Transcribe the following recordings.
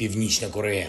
Північна Корея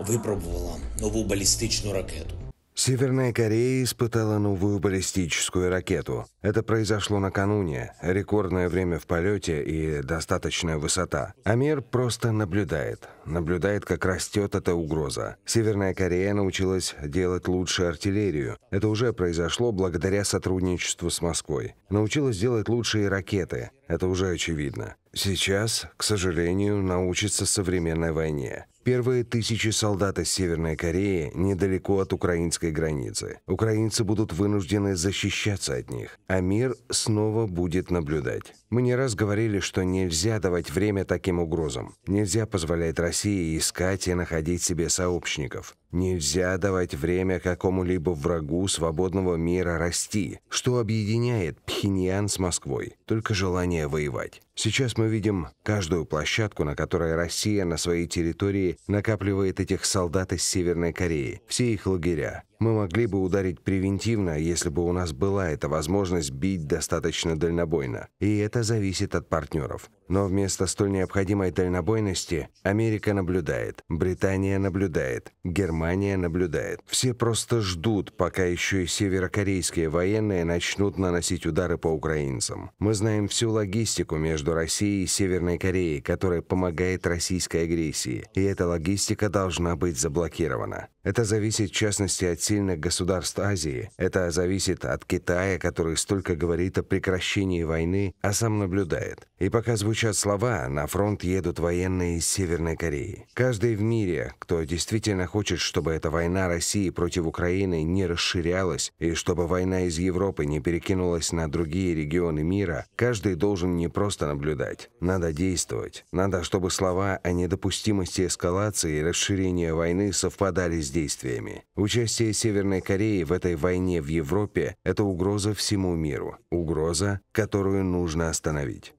випробувала нову балістичну ракету. Северная Корея испытала новую баллистическую ракету. Это произошло накануне. Рекордное время в полете и достаточная высота. А просто наблюдает. Наблюдает, как растет эта угроза. Северная Корея научилась делать лучше артиллерию. Это уже произошло благодаря сотрудничеству с Москвой. Научилась делать лучшие ракеты. Это уже очевидно. Сейчас, к сожалению, научится современной войне. Первые тысячи солдат из Северной Кореи недалеко от украинской границы. Украинцы будут вынуждены защищаться от них. Амир снова будет наблюдать. Мы не раз говорили, что нельзя давать время таким угрозам. Нельзя позволять России искать и находить себе сообщников. Нельзя давать время какому-либо врагу свободного мира расти, что объединяет Пхеньян с Москвой, только желание воевать. Сейчас мы видим каждую площадку, на которой Россия на своей территории накапливает этих солдат из Северной Кореи, все их лагеря. Мы могли бы ударить превентивно, если бы у нас была эта возможность бить достаточно дальнобойно. И это зависит от партнеров. Но вместо столь необходимой дальнобойности Америка наблюдает, Британия наблюдает, Германия наблюдает. Все просто ждут, пока еще и северокорейские военные начнут наносить удары по украинцам. Мы знаем всю логистику между Россией и Северной Кореей, которая помогает российской агрессии. И эта логистика должна быть заблокирована. Это зависит, в частности, от сильных государств Азии. Это зависит от Китая, который столько говорит о прекращении войны, а сам наблюдает. И пока звучат слова, на фронт едут военные из Северной Кореи. Каждый в мире, кто действительно хочет, чтобы эта война России против Украины не расширялась и чтобы война из Европы не перекинулась на другие регионы мира, каждый должен не просто наблюдать. Надо действовать. Надо, чтобы слова о недопустимости эскалации и расширения войны совпадали с воздействиями. Участие Северной Кореи в этой войне в Европе – это угроза всему миру, угроза, которую нужно остановить.